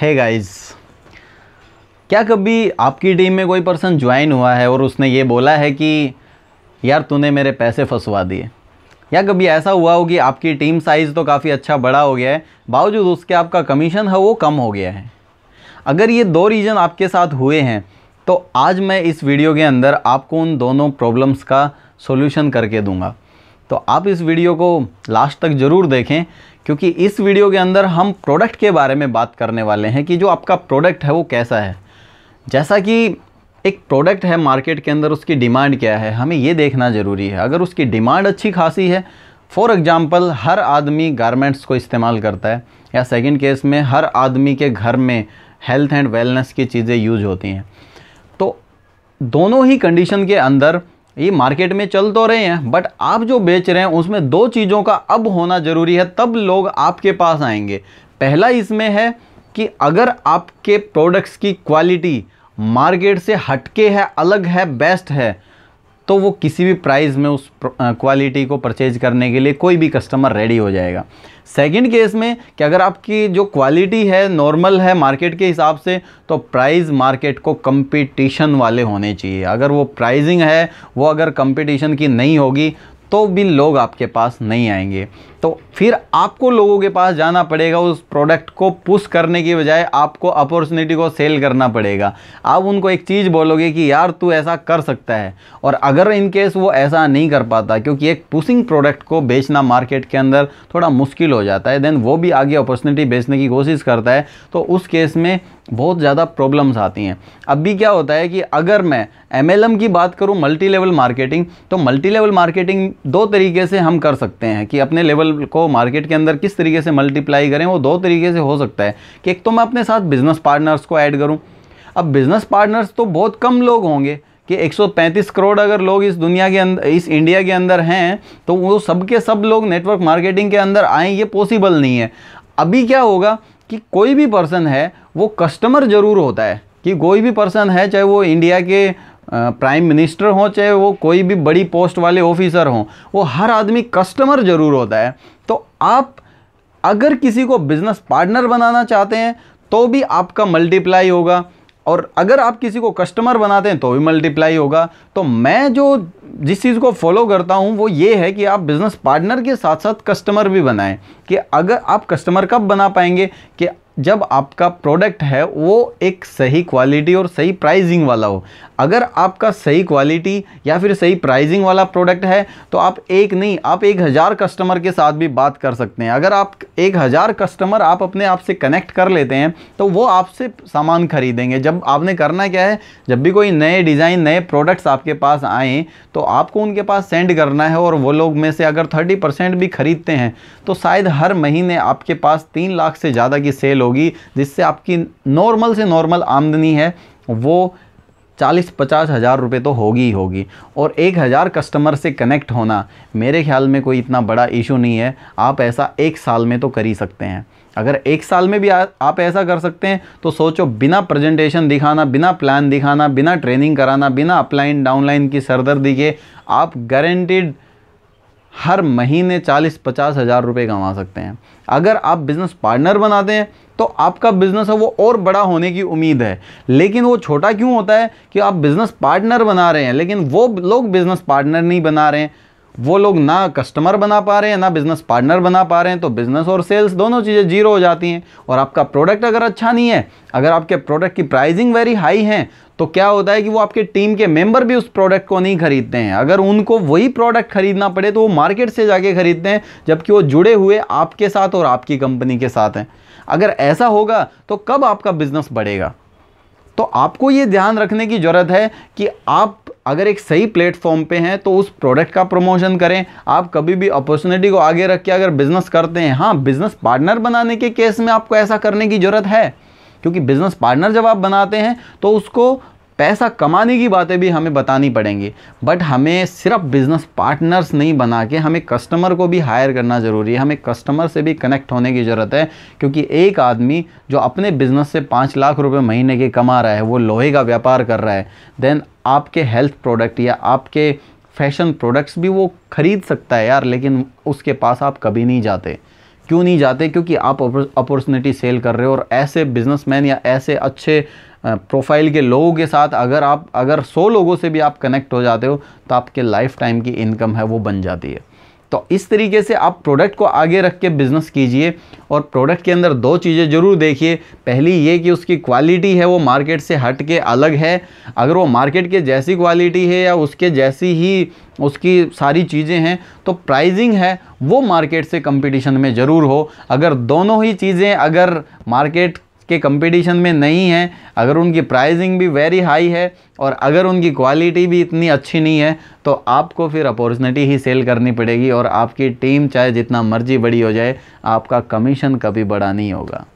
है गाइस क्या कभी आपकी टीम में कोई पर्सन ज्वाइन हुआ है और उसने ये बोला है कि यार तूने मेरे पैसे फंसवा दिए या कभी ऐसा हुआ हो कि आपकी टीम साइज़ तो काफ़ी अच्छा बड़ा हो गया है बावजूद उसके आपका कमीशन है वो कम हो गया है अगर ये दो रीज़न आपके साथ हुए हैं तो आज मैं इस वीडियो के अंदर आपको उन दोनों प्रॉब्लम्स का सॉल्यूशन करके दूंगा तो आप इस वीडियो को लास्ट तक ज़रूर देखें क्योंकि इस वीडियो के अंदर हम प्रोडक्ट के बारे में बात करने वाले हैं कि जो आपका प्रोडक्ट है वो कैसा है जैसा कि एक प्रोडक्ट है मार्केट के अंदर उसकी डिमांड क्या है हमें ये देखना ज़रूरी है अगर उसकी डिमांड अच्छी खासी है फॉर एग्ज़ाम्पल हर आदमी गारमेंट्स को इस्तेमाल करता है या सेकेंड केस में हर आदमी के घर में हेल्थ एंड वेलनेस की चीज़ें यूज होती हैं तो दोनों ही कंडीशन के अंदर ये मार्केट में चल तो रहे हैं बट आप जो बेच रहे हैं उसमें दो चीज़ों का अब होना ज़रूरी है तब लोग आपके पास आएंगे पहला इसमें है कि अगर आपके प्रोडक्ट्स की क्वालिटी मार्केट से हटके है अलग है बेस्ट है तो वो किसी भी प्राइस में उस क्वालिटी को परचेज करने के लिए कोई भी कस्टमर रेडी हो जाएगा सेकंड केस में कि अगर आपकी जो क्वालिटी है नॉर्मल है मार्केट के हिसाब से तो प्राइस मार्केट को कंपटीशन वाले होने चाहिए अगर वो प्राइजिंग है वो अगर कंपटीशन की नहीं होगी तो भी लोग आपके पास नहीं आएंगे तो फिर आपको लोगों के पास जाना पड़ेगा उस प्रोडक्ट को पुश करने की बजाय आपको अपॉर्चुनिटी को सेल करना पड़ेगा आप उनको एक चीज़ बोलोगे कि यार तू ऐसा कर सकता है और अगर इन केस वो ऐसा नहीं कर पाता क्योंकि एक पुशिंग प्रोडक्ट को बेचना मार्केट के अंदर थोड़ा मुश्किल हो जाता है देन वो भी आगे अपॉर्चुनिटी बेचने की कोशिश करता है तो उस केस में बहुत ज़्यादा प्रॉब्लम्स आती हैं अब भी क्या होता है कि अगर मैं एम की बात करूँ मल्टी लेवल मार्केटिंग तो मल्टी लेवल मार्केटिंग दो तरीके से हम कर सकते हैं कि अपने लेवल कैपिटल को मार्केट के अंदर किस तरीके से मल्टीप्लाई करें वो दो तरीके से हो सकता है कि एक तो मैं अपने साथ बिज़नेस पार्टनर्स को ऐड करूं अब बिज़नेस पार्टनर्स तो बहुत कम लोग होंगे कि 135 करोड़ अगर लोग इस दुनिया के अंदर इस इंडिया के अंदर हैं तो वो सब के सब लोग नेटवर्क मार्केटिंग के अंदर आएँ ये पॉसिबल नहीं है अभी क्या होगा कि कोई भी पर्सन है वो कस्टमर ज़रूर होता है कि कोई भी पर्सन है चाहे वो इंडिया के प्राइम मिनिस्टर हों चाहे वो कोई भी बड़ी पोस्ट वाले ऑफिसर हों वो हर आदमी कस्टमर ज़रूर होता है तो आप अगर किसी को बिज़नेस पार्टनर बनाना चाहते हैं तो भी आपका मल्टीप्लाई होगा और अगर आप किसी को कस्टमर बनाते हैं तो भी मल्टीप्लाई होगा तो मैं जो जिस चीज़ को फॉलो करता हूँ वो ये है कि आप बिज़नेस पार्टनर के साथ साथ कस्टमर भी बनाएं कि अगर आप कस्टमर कब बना पाएंगे कि जब आपका प्रोडक्ट है वो एक सही क्वालिटी और सही प्राइजिंग वाला हो अगर आपका सही क्वालिटी या फिर सही प्राइजिंग वाला प्रोडक्ट है तो आप एक नहीं आप एक हज़ार कस्टमर के साथ भी बात कर सकते हैं अगर आप एक हज़ार कस्टमर आप अपने आप से कनेक्ट कर लेते हैं तो वो आपसे सामान खरीदेंगे जब आपने करना क्या है जब भी कोई नए डिज़ाइन नए प्रोडक्ट्स आपके पास आए तो आपको उनके पास सेंड करना है और वो लोग में से अगर थर्टी भी ख़रीदते हैं तो शायद हर महीने आपके पास तीन लाख से ज़्यादा की सेल हो होगी जिससे आपकी नॉर्मल से नॉर्मल आमदनी है वो चालीस पचास हज़ार रुपये तो होगी ही होगी और एक हज़ार कस्टमर से कनेक्ट होना मेरे ख्याल में कोई इतना बड़ा इशू नहीं है आप ऐसा एक साल में तो कर ही सकते हैं अगर एक साल में भी आ, आप ऐसा कर सकते हैं तो सोचो बिना प्रेजेंटेशन दिखाना बिना प्लान दिखाना बिना ट्रेनिंग कराना बिना अपलाइन डाउनलाइन की सरदर्दी के आप गारंटिड हर महीने चालीस पचास हज़ार रुपये कमा सकते हैं अगर आप बिज़नेस पार्टनर बनाते हैं तो आपका बिजनेस है वो और बड़ा होने की उम्मीद है लेकिन वो छोटा क्यों होता है कि आप बिजनेस पार्टनर बना रहे हैं लेकिन वो लोग बिजनेस पार्टनर नहीं बना रहे हैं वो लोग ना कस्टमर बना पा रहे हैं ना बिज़नेस पार्टनर बना पा रहे हैं तो बिज़नेस और सेल्स दोनों चीज़ें जीरो हो जाती हैं और आपका प्रोडक्ट अगर अच्छा नहीं है अगर आपके प्रोडक्ट की प्राइसिंग वेरी हाई है तो क्या होता है कि वो आपके टीम के मेंबर भी उस प्रोडक्ट को नहीं खरीदते हैं अगर उनको वही प्रोडक्ट खरीदना पड़े तो वो मार्केट से जाके खरीदते हैं जबकि वो जुड़े हुए आपके साथ और आपकी कंपनी के साथ हैं अगर ऐसा होगा तो कब आपका बिजनेस बढ़ेगा तो आपको ये ध्यान रखने की ज़रूरत है कि आप अगर एक सही प्लेटफॉर्म पे हैं तो उस प्रोडक्ट का प्रमोशन करें आप कभी भी अपॉर्चुनिटी को आगे रख के अगर बिज़नेस करते हैं हाँ बिज़नेस पार्टनर बनाने के केस में आपको ऐसा करने की ज़रूरत है क्योंकि बिज़नेस पार्टनर जब आप बनाते हैं तो उसको पैसा कमाने की बातें भी हमें बतानी पड़ेंगी बट हमें सिर्फ बिज़नेस पार्टनर्स नहीं बना के हमें कस्टमर को भी हायर करना ज़रूरी है हमें कस्टमर से भी कनेक्ट होने की ज़रूरत है क्योंकि एक आदमी जो अपने बिज़नेस से पाँच लाख रुपये महीने के कमा रहा है वो लोहे का व्यापार कर रहा है देन आपके हेल्थ प्रोडक्ट या आपके फैशन प्रोडक्ट्स भी वो ख़रीद सकता है यार लेकिन उसके पास आप कभी नहीं जाते क्यों नहीं जाते क्योंकि आप अपॉर्चुनिटी सेल कर रहे हो और ऐसे बिजनेसमैन या ऐसे अच्छे प्रोफाइल के लोगों के साथ अगर आप अगर सौ लोगों से भी आप कनेक्ट हो जाते हो तो आपके लाइफ टाइम की इनकम है वो बन जाती है तो इस तरीके से आप प्रोडक्ट को आगे रख के बिज़नेस कीजिए और प्रोडक्ट के अंदर दो चीज़ें ज़रूर देखिए पहली ये कि उसकी क्वालिटी है वो मार्केट से हट के अलग है अगर वो मार्केट के जैसी क्वालिटी है या उसके जैसी ही उसकी सारी चीज़ें हैं तो प्राइजिंग है वो मार्केट से कंपटीशन में ज़रूर हो अगर दोनों ही चीज़ें अगर मार्केट के कंपटीशन में नहीं है अगर उनकी प्राइसिंग भी वेरी हाई है और अगर उनकी क्वालिटी भी इतनी अच्छी नहीं है तो आपको फिर अपॉर्चुनिटी ही सेल करनी पड़ेगी और आपकी टीम चाहे जितना मर्जी बड़ी हो जाए आपका कमीशन कभी बड़ा नहीं होगा